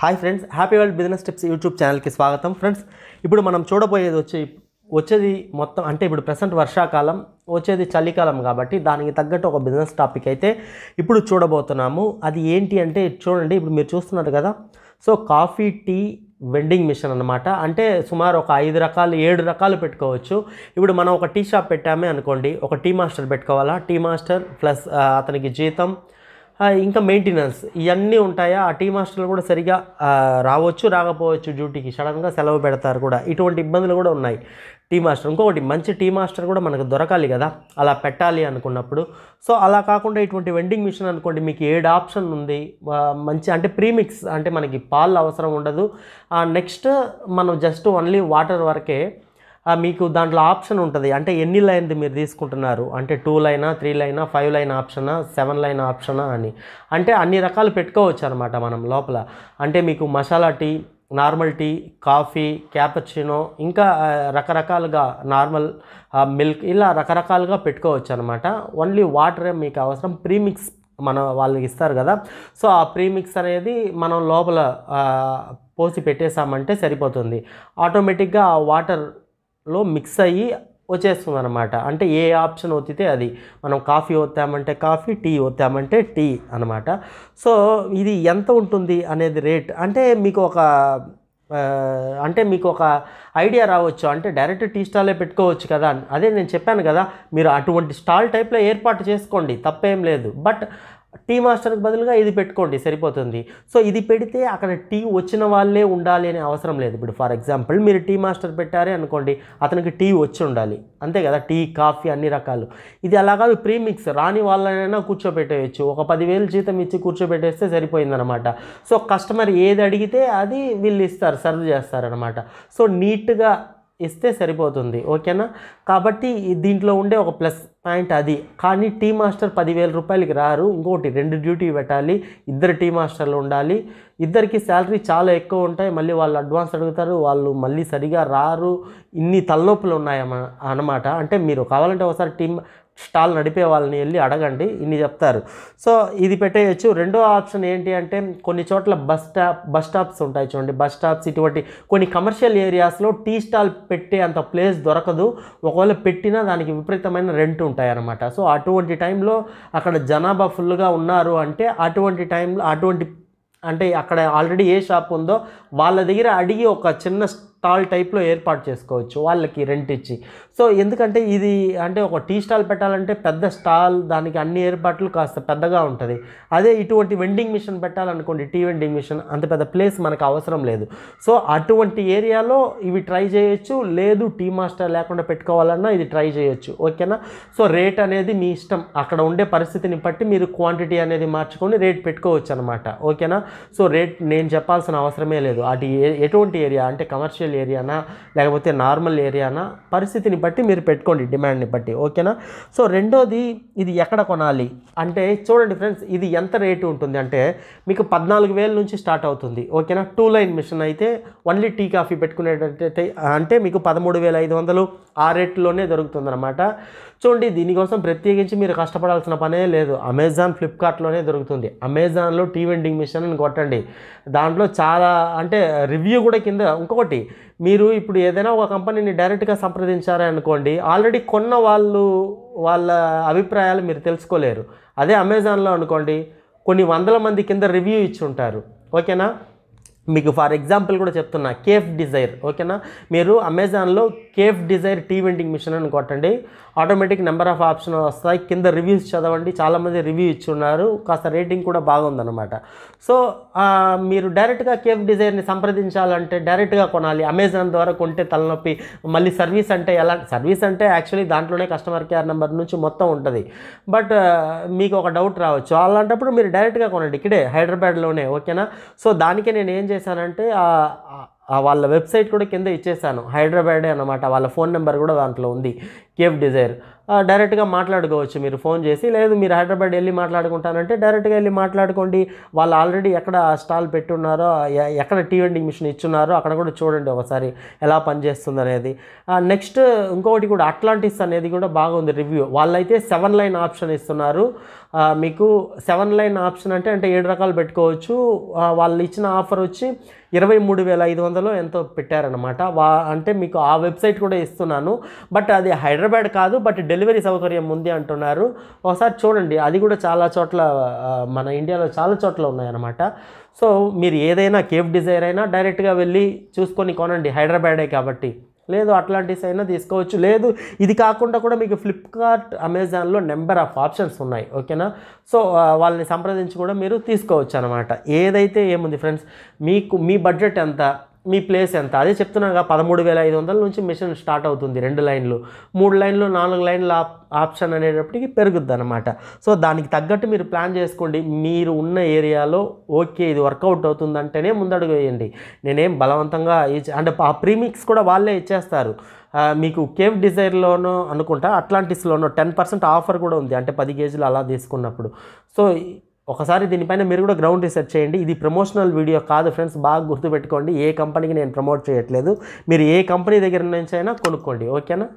hi friends happy world business tips YouTube ఛానల్కి స్వాగతం friends ఇప్పుడు మనం చూడబోయేది వచ్చి వచ్చేది మొత్తం అంటే ఇప్పుడు ప్రజెంట్ వర్షాకాలం వచ్చేది చలికాలం కాబట్టి దానికి తగ్గట్టు ఒక బిజినెస్ టాపిక్ అయితే ఇప్పుడు చూడబోతున్నాము అది ఏంటి అంటే చూడండి ఇప్పుడు మీరు చూస్తున్నారు కదా so coffee tea vending machine అనమాట అంటే సుమారు ఒక ఐదు రకాలు ఏడు రకాలు పెట్టుకోవచ్చు ఇప్పుడు మనం ఒక టీ షాప్ పెట్టామే అనుకోండి ఒక టీ మాస్టర్ పెట్టుకోవాలా టీ మాస్టర్ ప్లస్ అతనికి జీతం ఇంకా మెయింటెనెన్స్ ఇవన్నీ ఉంటాయా ఆ టీ మాస్టర్లు కూడా సరిగా రావచ్చు రాకపోవచ్చు డ్యూటీకి సడన్గా సెలవు పెడతారు కూడా ఇటువంటి ఇబ్బందులు కూడా ఉన్నాయి టీ మాస్టర్ ఇంకొకటి మంచి టీ మాస్టర్ కూడా మనకు దొరకాలి కదా అలా పెట్టాలి అనుకున్నప్పుడు సో అలా కాకుండా ఇటువంటి వెండింగ్ మిషన్ అనుకోండి మీకు ఏడు ఆప్షన్ ఉంది మంచి అంటే ప్రీమిక్స్ అంటే మనకి పాలు అవసరం ఉండదు నెక్స్ట్ మనం జస్ట్ ఓన్లీ వాటర్ వరకే మీకు దాంట్లో ఆప్షన్ ఉంటుంది అంటే ఎన్ని లైన్ది మీరు తీసుకుంటున్నారు అంటే టూ లైనా త్రీ లైనా ఫైవ్ లైన్ ఆప్షనా సెవెన్ లైన్ ఆప్షనా అని అంటే అన్ని రకాలు పెట్టుకోవచ్చు అనమాట మనం లోపల అంటే మీకు masala tea normal tea coffee cappuccino ఇంకా రకరకాలుగా నార్మల్ మిల్క్ ఇలా రకరకాలుగా పెట్టుకోవచ్చు అనమాట ఓన్లీ వాటర్ మీకు అవసరం ప్రీమిక్స్ మన వాళ్ళు ఇస్తారు కదా సో ఆ ప్రీమిక్స్ అనేది మనం లోపల పోసి పెట్టేసామంటే సరిపోతుంది ఆటోమేటిక్గా ఆ వాటర్ లో మిక్స్ అయ్యి వచ్చేస్తుంది అనమాట అంటే ఏ ఆప్షన్ ఒత్తితే అది మనం కాఫీ ఒత్తామంటే కాఫీ టీ ఒత్తామంటే టీ అనమాట సో ఇది ఎంత ఉంటుంది అనేది రేట్ అంటే మీకు ఒక అంటే మీకు ఒక ఐడియా రావచ్చు అంటే డైరెక్ట్ టీ స్టాలే పెట్టుకోవచ్చు కదా అదే నేను చెప్పాను కదా మీరు అటువంటి స్టాల్ టైప్లో ఏర్పాటు చేసుకోండి తప్పేం లేదు బట్ టీ మాస్టర్కి బదులుగా ఇది పెట్టుకోండి సరిపోతుంది సో ఇది పెడితే అక్కడ టీ వచ్చిన వాళ్ళే ఉండాలి అనే అవసరం లేదు ఇప్పుడు ఫర్ ఎగ్జాంపుల్ మీరు టీ మాస్టర్ పెట్టారే అనుకోండి అతనికి టీ వచ్చి ఉండాలి అంతే కదా టీ కాఫీ అన్ని రకాలు ఇది అలా కాదు ప్రీమిక్స్ రాని వాళ్ళనైనా కూర్చోబెట్టేయచ్చు ఒక పదివేలు జీతం ఇచ్చి కూర్చోబెట్టేస్తే సరిపోయిందనమాట సో కస్టమర్ ఏది అడిగితే అది వీళ్ళు ఇస్తారు సర్వ్ చేస్తారనమాట సో నీట్గా ఇస్తే సరిపోతుంది ఓకేనా కాబట్టి దీంట్లో ఉండే ఒక ప్లస్ పాయింట్ అది కానీ టీ మాస్టర్ పదివేల రూపాయలకి రారు ఇంకోటి రెండు డ్యూటీ పెట్టాలి ఇద్దరు టీ మాస్టర్లు ఉండాలి ఇద్దరికి శాలరీ చాలా ఎక్కువ ఉంటాయి మళ్ళీ వాళ్ళు అడ్వాన్స్ అడుగుతారు వాళ్ళు మళ్ళీ సరిగా రారు ఇన్ని తలనొప్పులు ఉన్నాయి అన్నమాట అంటే మీరు కావాలంటే ఒకసారి టీమ్ స్టాల్ నడిపే వాళ్ళని వెళ్ళి అడగండి ఇన్ని చెప్తారు సో ఇది పెట్టేయచ్చు రెండో ఆప్షన్ ఏంటి అంటే కొన్ని చోట్ల బస్ స్టాప్ బస్ స్టాప్స్ ఉంటాయి చూడండి బస్ స్టాప్స్ ఇటువంటి కొన్ని కమర్షియల్ ఏరియాస్లో టీ స్టాల్ పెట్టే అంత ప్లేస్ దొరకదు ఒకవేళ పెట్టినా దానికి విపరీతమైన రెంట్ ఉంటాయన్నమాట సో అటువంటి టైంలో అక్కడ జనాభా ఫుల్గా ఉన్నారు అంటే అటువంటి టైంలో అటువంటి అంటే అక్కడ ఆల్రెడీ ఏ షాప్ ఉందో వాళ్ళ దగ్గర అడిగి ఒక చిన్న స్టాల్ టైప్లో ఏర్పాటు చేసుకోవచ్చు వాళ్ళకి రెంట్ ఇచ్చి సో ఎందుకంటే ఇది అంటే ఒక టీ స్టాల్ పెట్టాలంటే పెద్ద స్టాల్ దానికి అన్ని ఏర్పాట్లు కాస్త పెద్దగా ఉంటుంది అదే ఇటువంటి వెండింగ్ మిషన్ పెట్టాలనుకోండి టీ వెండింగ్ మిషన్ అంత పెద్ద ప్లేస్ మనకు అవసరం లేదు సో అటువంటి ఏరియాలో ఇవి ట్రై చేయొచ్చు లేదు టీ మాస్టర్ లేకుండా పెట్టుకోవాలన్నా ఇది ట్రై చేయొచ్చు ఓకేనా సో రేట్ అనేది మీ ఇష్టం అక్కడ ఉండే పరిస్థితిని బట్టి మీరు క్వాంటిటీ అనేది మార్చుకొని రేట్ పెట్టుకోవచ్చు అనమాట ఓకేనా సో రేట్ నేను చెప్పాల్సిన అవసరమే లేదు అటు ఎటువంటి ఏరియా అంటే కమర్షియల్ ఇండస్ట్రియల్ ఏరియానా లేకపోతే నార్మల్ ఏరియానా పరిస్థితిని బట్టి మీరు పెట్టుకోండి డిమాండ్ని బట్టి ఓకేనా సో రెండోది ఇది ఎక్కడ కొనాలి అంటే చూడండి ఫ్రెండ్స్ ఇది ఎంత రేటు ఉంటుంది అంటే మీకు పద్నాలుగు వేల నుంచి స్టార్ట్ అవుతుంది ఓకేనా టూ లైన్ మిషన్ అయితే ఓన్లీ టీ కాఫీ పెట్టుకునేటట్టు అంటే మీకు పదమూడు వేల ఐదు వందలు ఆ రేట్లోనే అనమాట చూడండి దీనికోసం ప్రత్యేకించి మీరు కష్టపడాల్సిన పనే లేదు అమెజాన్ ఫ్లిప్కార్ట్లోనే దొరుకుతుంది అమెజాన్లో టీ వెండింగ్ మిషన్ అని కొట్టండి దాంట్లో చాలా అంటే రివ్యూ కూడా కింద ఇంకొకటి మీరు ఇప్పుడు ఏదైనా ఒక కంపెనీని డైరెక్ట్గా అనుకోండి ఆల్రెడీ కొన్న వాళ్ళు వాళ్ళ అభిప్రాయాలు మీరు తెలుసుకోలేరు అదే అమెజాన్లో అనుకోండి కొన్ని వందల మంది కింద రివ్యూ ఇచ్చి ఉంటారు ఓకేనా మీకు ఫర్ ఎగ్జాంపుల్ కూడా చెప్తున్నా కేఫ్ డిజైర్ ఓకేనా మీరు అమెజాన్లో cafe desire tea vending machine అని కొట్టండి ఆటోమేటిక్ నెంబర్ ఆఫ్ ఆప్షన్ వస్తాయి కింద రివ్యూస్ చదవండి చాలామంది రివ్యూ ఇచ్చున్నారు కాస్త రేటింగ్ కూడా బాగుందనమాట సో మీరు డైరెక్ట్గా కేఫ్ డిజైర్ని సంప్రదించాలంటే డైరెక్ట్గా కొనాలి అమెజాన్ ద్వారా కొంటే తలనొప్పి మళ్ళీ సర్వీస్ అంటే ఎలా సర్వీస్ అంటే యాక్చువల్లీ దాంట్లోనే కస్టమర్ కేర్ నెంబర్ నుంచి మొత్తం ఉంటుంది బట్ మీకు ఒక డౌట్ రావచ్చు అలాంటప్పుడు మీరు డైరెక్ట్గా కొనండి ఇక్కడే హైదరాబాద్లోనే ఓకేనా సో దానికే నేను ఏం చేశానంటే వాళ్ళ వెబ్సైట్ కూడా కింద ఇచ్చేసాను హైదరాబాదే అనమాట వాళ్ళ ఫోన్ నెంబర్ కూడా దాంట్లో ఉంది కేఫ్ డిజైర్ డైరెక్ట్గా మాట్లాడుకోవచ్చు మీరు ఫోన్ చేసి లేదు మీరు హైదరాబాద్ వెళ్ళి మాట్లాడుకుంటానంటే డైరెక్ట్గా వెళ్ళి మాట్లాడుకోండి వాళ్ళు ఆల్రెడీ ఎక్కడ స్టాల్ పెట్టున్నారో ఎక్కడ టీ వెండింగ్ మిషన్ ఇచ్చున్నారో అక్కడ కూడా చూడండి ఒకసారి ఎలా పనిచేస్తుంది అనేది నెక్స్ట్ ఇంకొకటి కూడా అట్లాంటిస్ అనేది కూడా బాగుంది రివ్యూ వాళ్ళైతే సెవెన్ లైన్ ఆప్షన్ ఇస్తున్నారు మీకు సెవెన్ లైన్ ఆప్షన్ అంటే అంటే ఏడు రకాలు పెట్టుకోవచ్చు వాళ్ళు ఇచ్చిన ఆఫర్ వచ్చి ఇరవై మూడు వేల ఐదు వందలు ఎంతో పెట్టారనమాట వా అంటే మీకు ఆ వెబ్సైట్ కూడా ఇస్తున్నాను బట్ అది హైదరాబాద్ హైదరాబాద్ కాదు బట్ డెలివరీ సౌకర్యం ఉంది అంటున్నారు ఒకసారి చూడండి అది కూడా చాలా చోట్ల మన ఇండియాలో చాలా చోట్ల ఉన్నాయన్నమాట సో మీరు ఏదైనా కేఫ్ డిజైర్ అయినా డైరెక్ట్గా వెళ్ళి చూసుకొని కొనండి హైదరాబాడే కాబట్టి లేదు అట్లాంటిస్ అయినా తీసుకోవచ్చు లేదు ఇది కాకుండా కూడా మీకు ఫ్లిప్కార్ట్ అమెజాన్లో నెంబర్ ఆఫ్ ఆప్షన్స్ ఉన్నాయి ఓకేనా సో వాళ్ళని సంప్రదించి కూడా మీరు తీసుకోవచ్చు అనమాట ఏదైతే ఏముంది ఫ్రెండ్స్ మీకు మీ బడ్జెట్ ఎంత మీ ప్లేస్ ఎంత అదే చెప్తున్నాగా పదమూడు వేల ఐదు వందల నుంచి మిషన్ స్టార్ట్ అవుతుంది రెండు లైన్లు మూడు లైన్లు నాలుగు లైన్ల ఆప్షన్ అనేటప్పటికి పెరుగుద్ది అనమాట సో దానికి తగ్గట్టు మీరు ప్లాన్ చేసుకోండి మీరు ఉన్న ఏరియాలో ఓకే ఇది వర్కౌట్ అవుతుందంటేనే ముందడుగు వేయండి నేనేం బలవంతంగా అంటే ఆ ప్రీమిక్స్ కూడా వాళ్ళే ఇచ్చేస్తారు మీకు కేవ్ డిజైర్లోనో అనుకుంటా అట్లాంటిస్లోనో టెన్ పర్సెంట్ ఆఫర్ కూడా ఉంది అంటే పది కేజీలు అలా తీసుకున్నప్పుడు సో ఒకసారి దీనిపైన మీరు కూడా గ్రౌండ్ రీసెర్చ్ చేయండి ఇది ప్రమోషనల్ వీడియో కాదు ఫ్రెండ్స్ బాగా గుర్తుపెట్టుకోండి ఏ కంపెనీకి నేను ప్రమోట్ చేయట్లేదు మీరు ఏ కంపెనీ దగ్గర నుంచి అయినా కొనుక్కోండి ఓకేనా